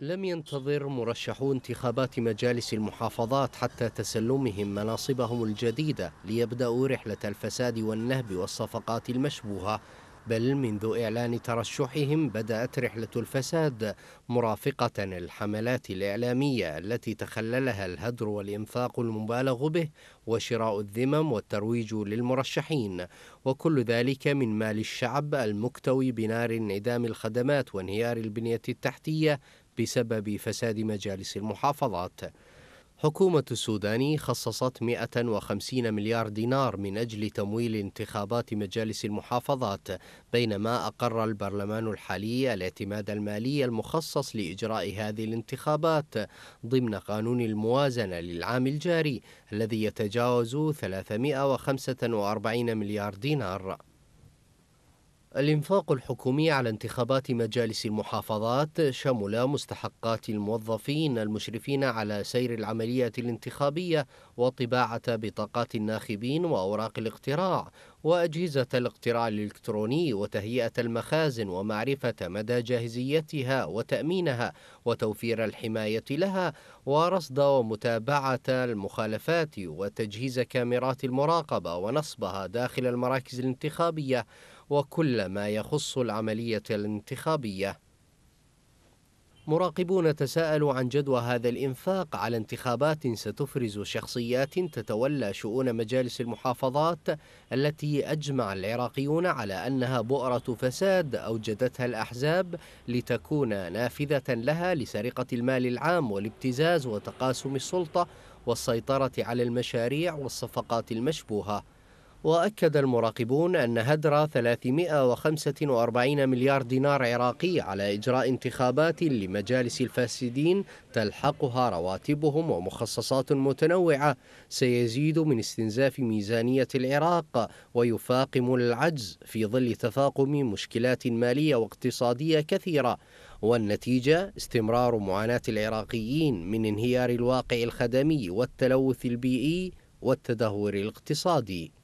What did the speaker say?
لم ينتظر مرشحو انتخابات مجالس المحافظات حتى تسلمهم مناصبهم الجديدة ليبدأوا رحلة الفساد والنهب والصفقات المشبوهة بل منذ إعلان ترشحهم بدأت رحلة الفساد مرافقة الحملات الإعلامية التي تخللها الهدر والإنفاق المبالغ به وشراء الذمم والترويج للمرشحين وكل ذلك من مال الشعب المكتوي بنار انعدام الخدمات وانهيار البنية التحتية بسبب فساد مجالس المحافظات حكومة السودان خصصت 150 مليار دينار من أجل تمويل انتخابات مجالس المحافظات بينما أقر البرلمان الحالي الاعتماد المالي المخصص لإجراء هذه الانتخابات ضمن قانون الموازنة للعام الجاري الذي يتجاوز 345 مليار دينار الإنفاق الحكومي على انتخابات مجالس المحافظات شمل مستحقات الموظفين المشرفين على سير العملية الانتخابية وطباعة بطاقات الناخبين وأوراق الاقتراع وأجهزة الاقتراع الإلكتروني وتهيئة المخازن ومعرفة مدى جاهزيتها وتأمينها وتوفير الحماية لها ورصد ومتابعة المخالفات وتجهيز كاميرات المراقبة ونصبها داخل المراكز الانتخابية وكل ما يخص العملية الانتخابية مراقبون تساءلوا عن جدوى هذا الإنفاق على انتخابات ستفرز شخصيات تتولى شؤون مجالس المحافظات التي أجمع العراقيون على أنها بؤرة فساد أوجدتها الأحزاب لتكون نافذة لها لسرقة المال العام والابتزاز وتقاسم السلطة والسيطرة على المشاريع والصفقات المشبوهة وأكد المراقبون أن هدر 345 مليار دينار عراقي على إجراء انتخابات لمجالس الفاسدين تلحقها رواتبهم ومخصصات متنوعة سيزيد من استنزاف ميزانية العراق ويفاقم العجز في ظل تفاقم مشكلات مالية واقتصادية كثيرة والنتيجة استمرار معاناة العراقيين من انهيار الواقع الخدمي والتلوث البيئي والتدهور الاقتصادي